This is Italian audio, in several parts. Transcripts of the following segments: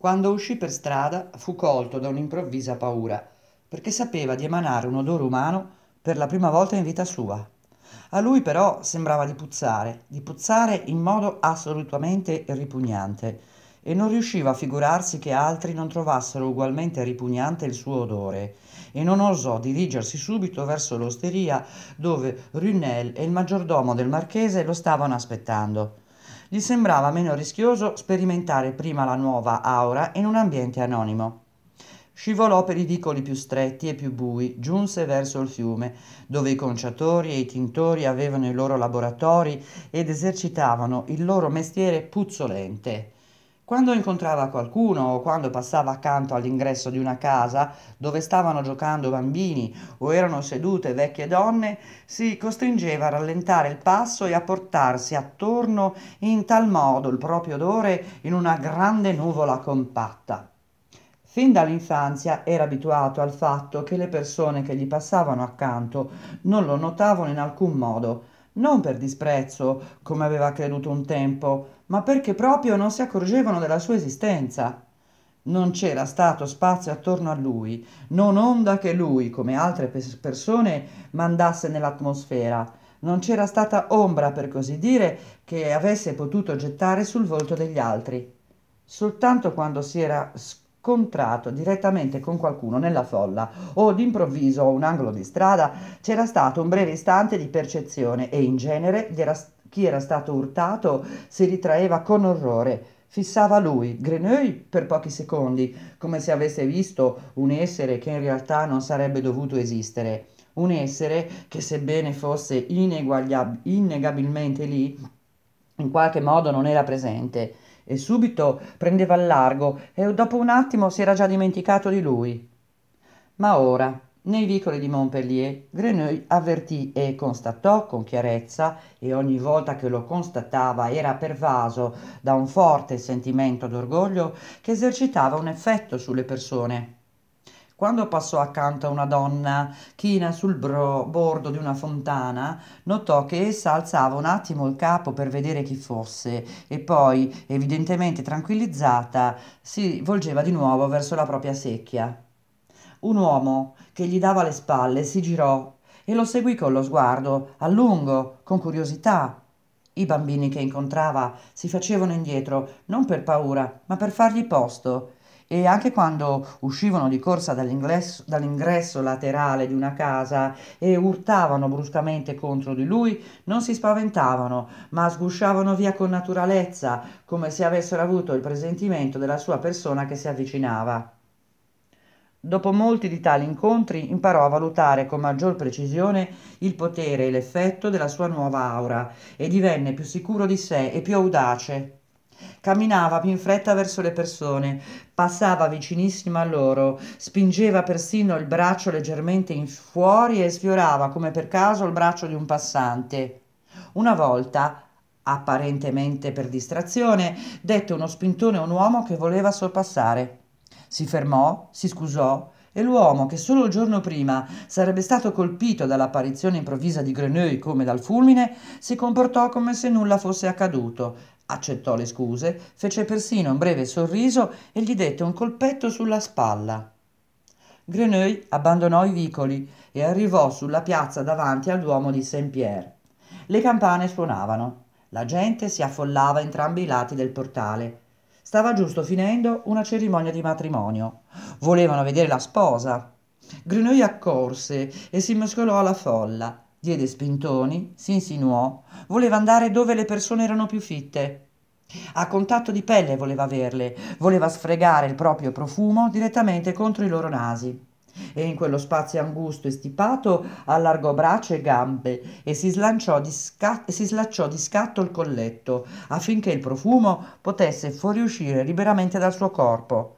Quando uscì per strada fu colto da un'improvvisa paura, perché sapeva di emanare un odore umano per la prima volta in vita sua. A lui però sembrava di puzzare, di puzzare in modo assolutamente ripugnante, e non riusciva a figurarsi che altri non trovassero ugualmente ripugnante il suo odore, e non osò dirigersi subito verso l'osteria dove Runel e il maggiordomo del marchese lo stavano aspettando gli sembrava meno rischioso sperimentare prima la nuova aura in un ambiente anonimo. Scivolò per i vicoli più stretti e più bui, giunse verso il fiume, dove i conciatori e i tintori avevano i loro laboratori ed esercitavano il loro mestiere puzzolente quando incontrava qualcuno o quando passava accanto all'ingresso di una casa dove stavano giocando bambini o erano sedute vecchie donne, si costringeva a rallentare il passo e a portarsi attorno in tal modo il proprio odore in una grande nuvola compatta. Fin dall'infanzia era abituato al fatto che le persone che gli passavano accanto non lo notavano in alcun modo, non per disprezzo, come aveva creduto un tempo, ma perché proprio non si accorgevano della sua esistenza. Non c'era stato spazio attorno a lui, non onda che lui, come altre persone, mandasse nell'atmosfera. Non c'era stata ombra, per così dire, che avesse potuto gettare sul volto degli altri. Soltanto quando si era contratto direttamente con qualcuno nella folla o d'improvviso a un angolo di strada c'era stato un breve istante di percezione e in genere era, chi era stato urtato si ritraeva con orrore. Fissava lui, Greneuil, per pochi secondi, come se avesse visto un essere che in realtà non sarebbe dovuto esistere. Un essere che, sebbene fosse ineguagliab- innegabilmente lì, in qualche modo non era presente e subito prendeva al largo e dopo un attimo si era già dimenticato di lui. Ma ora, nei vicoli di Montpellier, Grenouille avvertì e constatò con chiarezza, e ogni volta che lo constatava era pervaso da un forte sentimento d'orgoglio che esercitava un effetto sulle persone quando passò accanto a una donna china sul bro- bordo di una fontana, notò che essa alzava un attimo il capo per vedere chi fosse e poi, evidentemente tranquillizzata, si volgeva di nuovo verso la propria secchia. Un uomo che gli dava le spalle si girò e lo seguì con lo sguardo, a lungo, con curiosità. I bambini che incontrava si facevano indietro, non per paura, ma per fargli posto, e anche quando uscivano di corsa dall'ingresso, dall'ingresso laterale di una casa e urtavano bruscamente contro di lui, non si spaventavano, ma sgusciavano via con naturalezza, come se avessero avuto il presentimento della sua persona che si avvicinava. Dopo molti di tali incontri imparò a valutare con maggior precisione il potere e l'effetto della sua nuova aura e divenne più sicuro di sé e più audace. Camminava più in fretta verso le persone, passava vicinissima a loro, spingeva persino il braccio leggermente in fuori e sfiorava come per caso il braccio di un passante. Una volta, apparentemente per distrazione, dette uno spintone a un uomo che voleva sorpassare. Si fermò, si scusò e l'uomo che solo il giorno prima sarebbe stato colpito dall'apparizione improvvisa di Grenouille come dal fulmine, si comportò come se nulla fosse accaduto Accettò le scuse, fece persino un breve sorriso e gli dette un colpetto sulla spalla. Greneuil abbandonò i vicoli e arrivò sulla piazza davanti al Duomo di Saint-Pierre. Le campane suonavano. La gente si affollava entrambi i lati del portale. Stava giusto finendo una cerimonia di matrimonio. Volevano vedere la sposa. Grenouille accorse e si mescolò alla folla diede spintoni, si insinuò, voleva andare dove le persone erano più fitte. A contatto di pelle voleva averle, voleva sfregare il proprio profumo direttamente contro i loro nasi. E in quello spazio angusto e stipato allargò braccia e gambe e si, di scat- si slacciò di scatto il colletto affinché il profumo potesse fuoriuscire liberamente dal suo corpo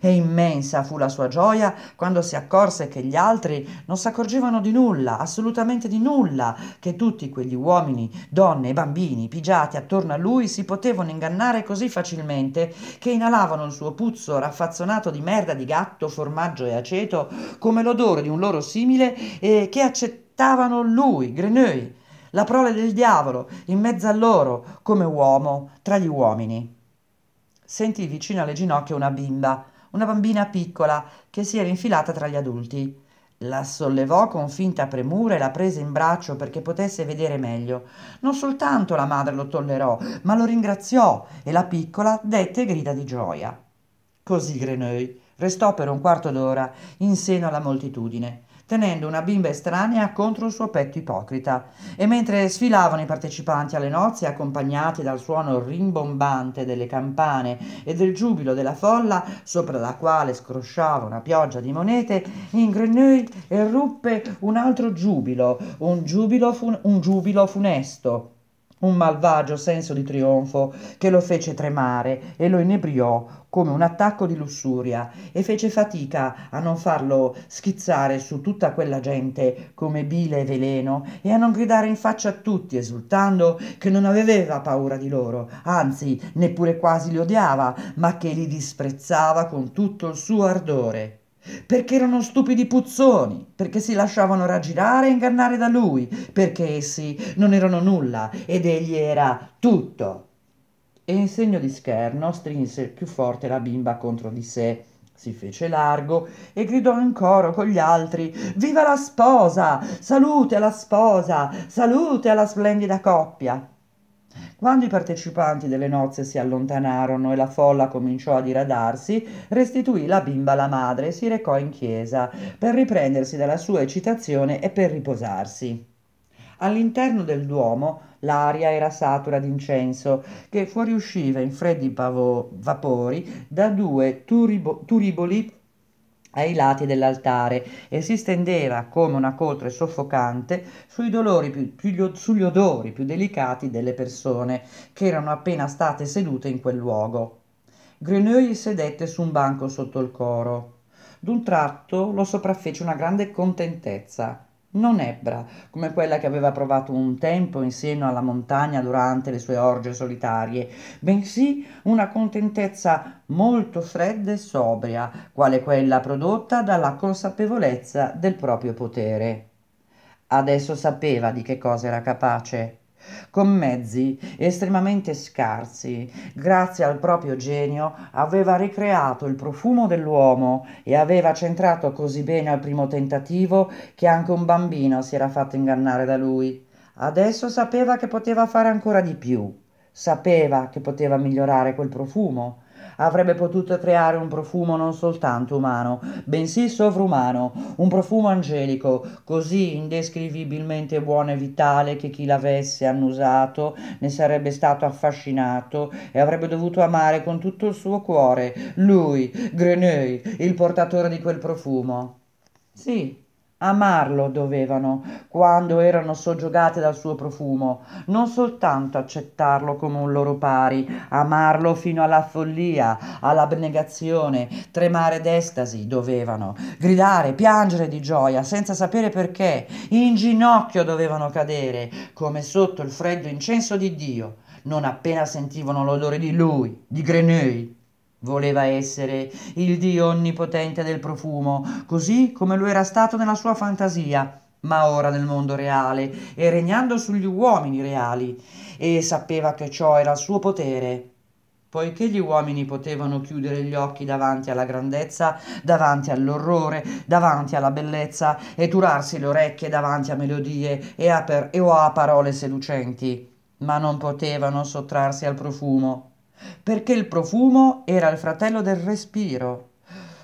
e immensa fu la sua gioia quando si accorse che gli altri non s'accorgevano di nulla, assolutamente di nulla, che tutti quegli uomini, donne e bambini pigiati attorno a lui si potevano ingannare così facilmente che inalavano il suo puzzo raffazzonato di merda di gatto, formaggio e aceto come l'odore di un loro simile e che accettavano lui, Greneuil, la prole del diavolo, in mezzo a loro, come uomo, tra gli uomini. Sentì vicino alle ginocchia una bimba una bambina piccola che si era infilata tra gli adulti. La sollevò con finta premura e la prese in braccio perché potesse vedere meglio. Non soltanto la madre lo tollerò, ma lo ringraziò e la piccola dette grida di gioia. Così Greneuil restò per un quarto d'ora in seno alla moltitudine tenendo una bimba estranea contro il suo petto ipocrita. E mentre sfilavano i partecipanti alle nozze, accompagnati dal suono rimbombante delle campane e del giubilo della folla, sopra la quale scrosciava una pioggia di monete, in Grenouille erruppe un altro giubilo, un giubilo, fun- un giubilo funesto un malvagio senso di trionfo che lo fece tremare e lo inebriò come un attacco di lussuria e fece fatica a non farlo schizzare su tutta quella gente come bile e veleno e a non gridare in faccia a tutti esultando che non aveva paura di loro, anzi neppure quasi li odiava, ma che li disprezzava con tutto il suo ardore perché erano stupidi puzzoni, perché si lasciavano raggirare e ingannare da lui, perché essi non erano nulla ed egli era tutto. E in segno di scherno strinse più forte la bimba contro di sé, si fece largo e gridò in coro con gli altri Viva la sposa! Salute alla sposa! Salute alla splendida coppia! Quando i partecipanti delle nozze si allontanarono e la folla cominciò a diradarsi, restituì la bimba alla madre e si recò in chiesa per riprendersi dalla sua eccitazione e per riposarsi. All'interno del Duomo l'aria era satura d'incenso che fuoriusciva in freddi pavo- vapori da due turibo- turiboli ai lati dell'altare e si stendeva come una coltre soffocante sui dolori più, più, sugli odori più delicati delle persone che erano appena state sedute in quel luogo. Grenouille sedette su un banco sotto il coro. D'un tratto lo sopraffece una grande contentezza non ebbra, come quella che aveva provato un tempo in seno alla montagna durante le sue orge solitarie, bensì una contentezza molto fredda e sobria, quale quella prodotta dalla consapevolezza del proprio potere. Adesso sapeva di che cosa era capace. Con mezzi estremamente scarsi, grazie al proprio genio, aveva ricreato il profumo dell'uomo e aveva centrato così bene al primo tentativo che anche un bambino si era fatto ingannare da lui. Adesso sapeva che poteva fare ancora di più, sapeva che poteva migliorare quel profumo, avrebbe potuto creare un profumo non soltanto umano, bensì sovrumano, un profumo angelico, così indescrivibilmente buono e vitale che chi l'avesse annusato ne sarebbe stato affascinato e avrebbe dovuto amare con tutto il suo cuore, lui, Greneuil, il portatore di quel profumo. Sì, Amarlo dovevano, quando erano soggiogate dal suo profumo, non soltanto accettarlo come un loro pari, amarlo fino alla follia, all'abnegazione, tremare d'estasi dovevano, gridare, piangere di gioia, senza sapere perché, in ginocchio dovevano cadere, come sotto il freddo incenso di Dio, non appena sentivano l'odore di lui, di Greneuil, Voleva essere il Dio onnipotente del profumo, così come lo era stato nella sua fantasia, ma ora nel mondo reale e regnando sugli uomini reali, e sapeva che ciò era il suo potere. Poiché gli uomini potevano chiudere gli occhi davanti alla grandezza, davanti all'orrore, davanti alla bellezza e turarsi le orecchie davanti a melodie e a, per, e o a parole seducenti, ma non potevano sottrarsi al profumo perché il profumo era il fratello del respiro.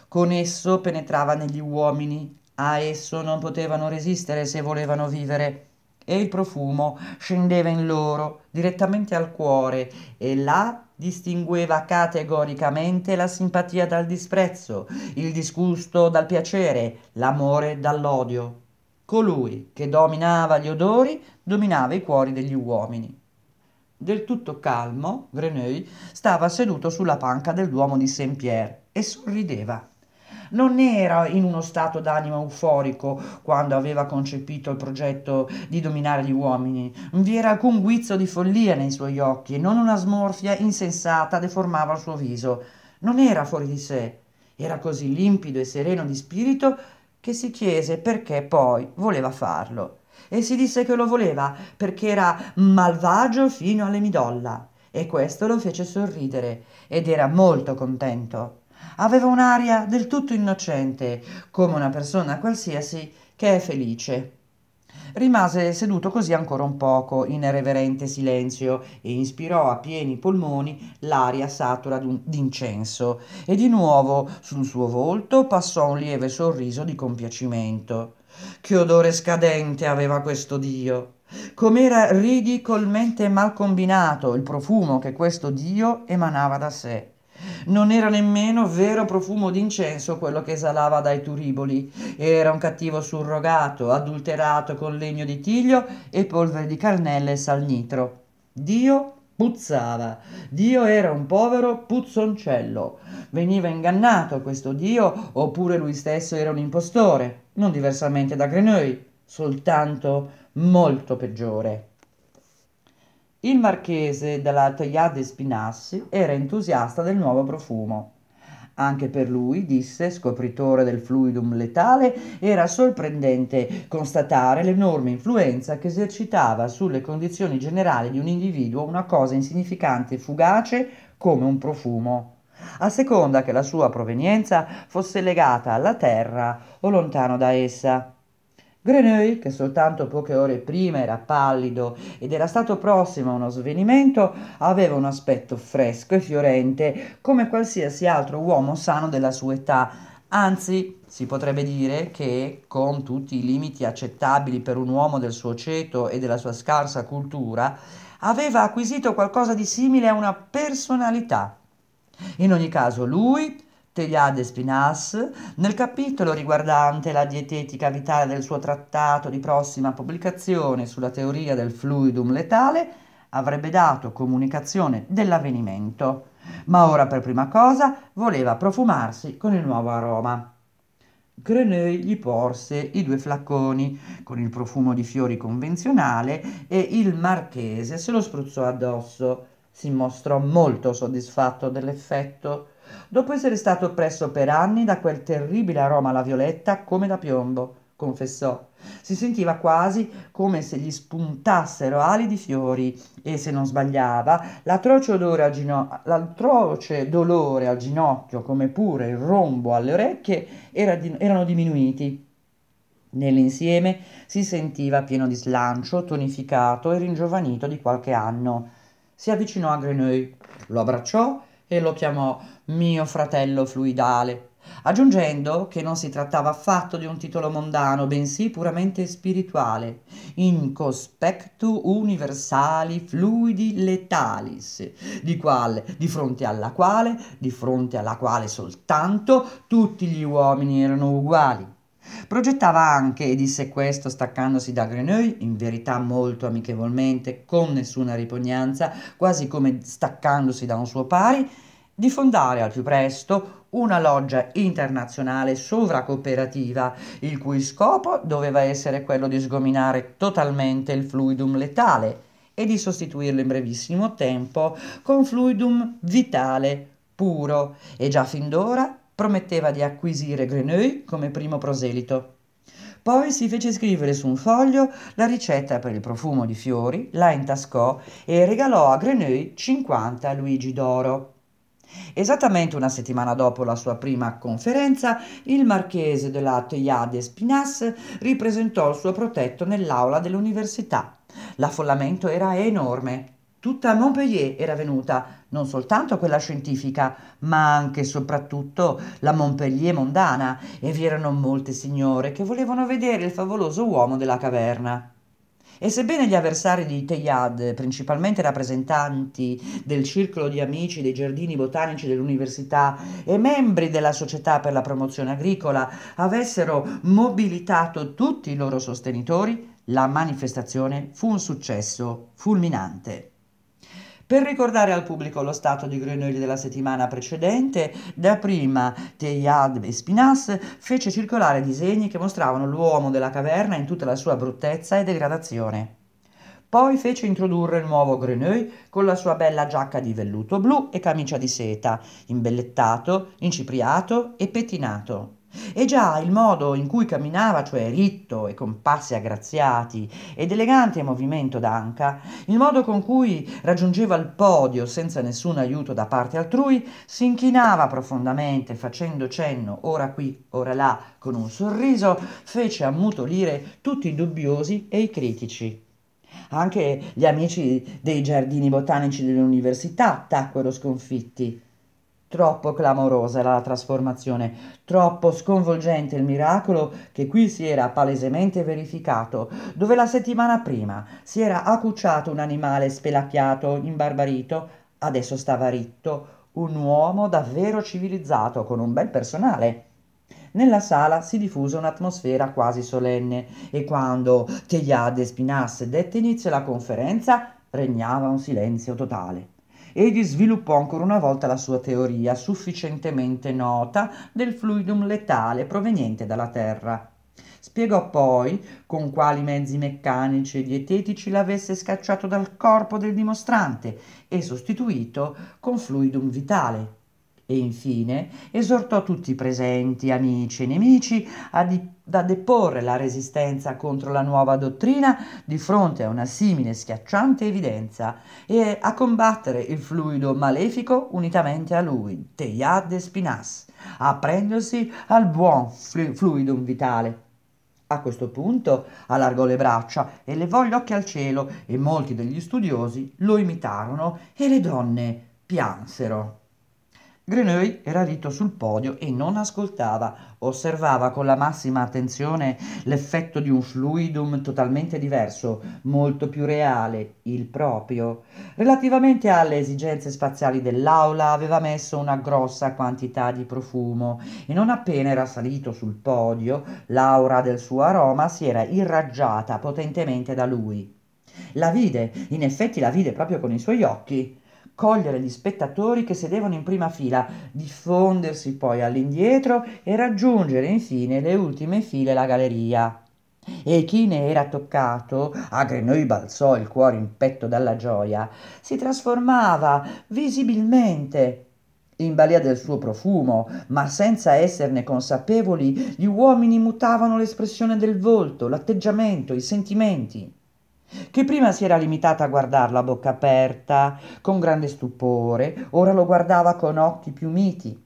Con esso penetrava negli uomini, a esso non potevano resistere se volevano vivere, e il profumo scendeva in loro direttamente al cuore e là distingueva categoricamente la simpatia dal disprezzo, il disgusto dal piacere, l'amore dall'odio. Colui che dominava gli odori dominava i cuori degli uomini. Del tutto calmo, Greneuil stava seduto sulla panca del Duomo di Saint-Pierre e sorrideva. Non era in uno stato d'animo euforico quando aveva concepito il progetto di dominare gli uomini. Non vi era alcun guizzo di follia nei suoi occhi e non una smorfia insensata deformava il suo viso. Non era fuori di sé. Era così limpido e sereno di spirito che si chiese perché poi voleva farlo e si disse che lo voleva perché era malvagio fino alle midolla e questo lo fece sorridere ed era molto contento. Aveva un'aria del tutto innocente, come una persona qualsiasi che è felice. Rimase seduto così ancora un poco, in reverente silenzio, e ispirò a pieni polmoni l'aria satura d'incenso, e di nuovo sul suo volto passò un lieve sorriso di compiacimento. Che odore scadente aveva questo dio! Com'era ridicolmente mal combinato il profumo che questo dio emanava da sé! Non era nemmeno vero profumo d'incenso quello che esalava dai turiboli. Era un cattivo surrogato, adulterato con legno di tiglio e polvere di cannella e salnitro. Dio puzzava. Dio era un povero puzzoncello. Veniva ingannato questo Dio oppure lui stesso era un impostore, non diversamente da Grenouille, soltanto molto peggiore. Il marchese della dalla de Spinassi era entusiasta del nuovo profumo. Anche per lui, disse, scopritore del fluidum letale, era sorprendente constatare l'enorme influenza che esercitava sulle condizioni generali di un individuo una cosa insignificante e fugace come un profumo, a seconda che la sua provenienza fosse legata alla terra o lontano da essa. Greneuil, che soltanto poche ore prima era pallido ed era stato prossimo a uno svenimento, aveva un aspetto fresco e fiorente come qualsiasi altro uomo sano della sua età. Anzi, si potrebbe dire che, con tutti i limiti accettabili per un uomo del suo ceto e della sua scarsa cultura, aveva acquisito qualcosa di simile a una personalità. In ogni caso, lui Teilhard Espinas, nel capitolo riguardante la dietetica vitale del suo trattato di prossima pubblicazione sulla teoria del fluidum letale, avrebbe dato comunicazione dell'avvenimento, ma ora per prima cosa voleva profumarsi con il nuovo aroma. Greneuil gli porse i due flacconi con il profumo di fiori convenzionale e il marchese se lo spruzzò addosso. Si mostrò molto soddisfatto dell'effetto dopo essere stato oppresso per anni da quel terribile aroma alla violetta come da piombo, confessò. Si sentiva quasi come se gli spuntassero ali di fiori e, se non sbagliava, l'atroce, al gino- l'atroce dolore al ginocchio, come pure il rombo alle orecchie, era di- erano diminuiti. Nell'insieme si sentiva pieno di slancio, tonificato e ringiovanito di qualche anno. Si avvicinò a Grenouille, lo abbracciò e lo chiamò mio fratello fluidale, aggiungendo che non si trattava affatto di un titolo mondano, bensì puramente spirituale, in cospectu universali fluidi letalis, di, quale, di fronte alla quale, di fronte alla quale soltanto, tutti gli uomini erano uguali Progettava anche, e disse questo staccandosi da Greneuil, in verità molto amichevolmente, con nessuna ripugnanza, quasi come staccandosi da un suo pari, di fondare al più presto una loggia internazionale sovracooperativa, il cui scopo doveva essere quello di sgominare totalmente il fluidum letale e di sostituirlo in brevissimo tempo con fluidum vitale puro e già fin d'ora prometteva di acquisire Greneuil come primo proselito. Poi si fece scrivere su un foglio la ricetta per il profumo di fiori, la intascò e regalò a Greneuil 50 luigi d'oro. Esattamente una settimana dopo la sua prima conferenza, il marchese de la Teillade Spinasse ripresentò il suo protetto nell'aula dell'università. L'affollamento era enorme. Tutta Montpellier era venuta, non soltanto quella scientifica, ma anche e soprattutto la Montpellier mondana, e vi erano molte signore che volevano vedere il favoloso uomo della caverna. E sebbene gli avversari di Teilhard, principalmente rappresentanti del circolo di amici dei giardini botanici dell'università e membri della società per la promozione agricola, avessero mobilitato tutti i loro sostenitori, la manifestazione fu un successo fulminante. Per ricordare al pubblico lo stato di Grenoble della settimana precedente, dapprima Teilhard e Spinas fece circolare disegni che mostravano l'uomo della caverna in tutta la sua bruttezza e degradazione. Poi fece introdurre il nuovo Grenoble con la sua bella giacca di velluto blu e camicia di seta, imbellettato, incipriato e pettinato. E già il modo in cui camminava, cioè ritto e con passi aggraziati ed elegante movimento d'anca, il modo con cui raggiungeva il podio senza nessun aiuto da parte altrui, si inchinava profondamente facendo cenno ora qui, ora là, con un sorriso, fece ammutolire tutti i dubbiosi e i critici. Anche gli amici dei giardini botanici dell'università tacquero sconfitti. Troppo clamorosa era la trasformazione, troppo sconvolgente il miracolo che qui si era palesemente verificato, dove la settimana prima si era accucciato un animale spelacchiato, imbarbarito, adesso stava ritto, un uomo davvero civilizzato, con un bel personale. Nella sala si diffuse un'atmosfera quasi solenne e quando Teilhard Spinasse dette inizio alla conferenza regnava un silenzio totale egli sviluppò ancora una volta la sua teoria, sufficientemente nota, del fluidum letale proveniente dalla Terra. Spiegò poi con quali mezzi meccanici e dietetici l'avesse scacciato dal corpo del dimostrante e sostituito con fluidum vitale, e infine esortò tutti i presenti, amici e nemici, a di- da deporre la resistenza contro la nuova dottrina di fronte a una simile schiacciante evidenza e a combattere il fluido malefico unitamente a lui, Teilhard Spinas, aprendosi al buon flu- fluidum vitale. A questo punto allargò le braccia e levò gli occhi al cielo e molti degli studiosi lo imitarono e le donne piansero. Grenouille era ritto sul podio e non ascoltava, osservava con la massima attenzione l'effetto di un fluidum totalmente diverso, molto più reale, il proprio. Relativamente alle esigenze spaziali dell'aula aveva messo una grossa quantità di profumo e non appena era salito sul podio, l'aura del suo aroma si era irraggiata potentemente da lui. La vide, in effetti la vide proprio con i suoi occhi, cogliere gli spettatori che sedevano in prima fila, diffondersi poi all'indietro e raggiungere infine le ultime file la galleria. E chi ne era toccato, a Grenouille balzò il cuore in petto dalla gioia, si trasformava visibilmente in balia del suo profumo, ma senza esserne consapevoli, gli uomini mutavano l'espressione del volto, l'atteggiamento, i sentimenti che prima si era limitata a guardarlo a bocca aperta, con grande stupore, ora lo guardava con occhi più miti.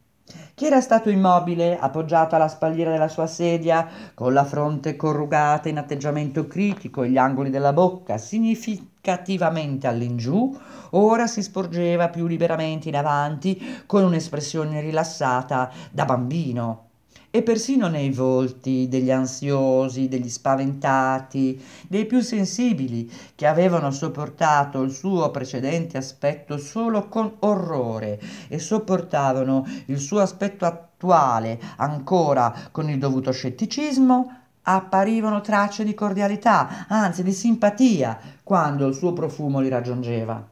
Chi era stato immobile, appoggiato alla spalliera della sua sedia, con la fronte corrugata in atteggiamento critico e gli angoli della bocca significativamente all'ingiù, ora si sporgeva più liberamente in avanti con un'espressione rilassata da bambino e persino nei volti degli ansiosi, degli spaventati, dei più sensibili che avevano sopportato il suo precedente aspetto solo con orrore e sopportavano il suo aspetto attuale ancora con il dovuto scetticismo, apparivano tracce di cordialità, anzi di simpatia, quando il suo profumo li raggiungeva.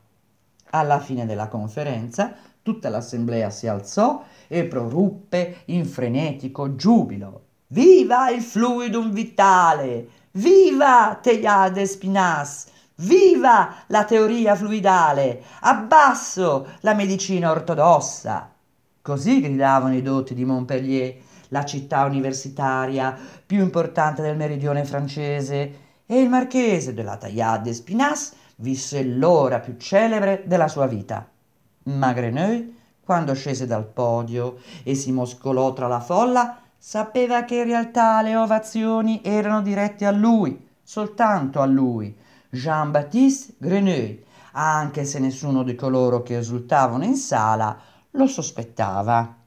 Alla fine della conferenza, Tutta l'assemblea si alzò e proruppe in frenetico giubilo. Viva il fluidum vitale! Viva Teiade Spinas! Viva la teoria fluidale! Abbasso la medicina ortodossa! Così gridavano i dotti di Montpellier, la città universitaria più importante del meridione francese, e il marchese della Taillade Spinas visse l'ora più celebre della sua vita. Ma Magreneuil, quando scese dal podio e si moscolò tra la folla, sapeva che in realtà le ovazioni erano dirette a lui, soltanto a lui, Jean-Baptiste Greneuil, anche se nessuno di coloro che esultavano in sala lo sospettava.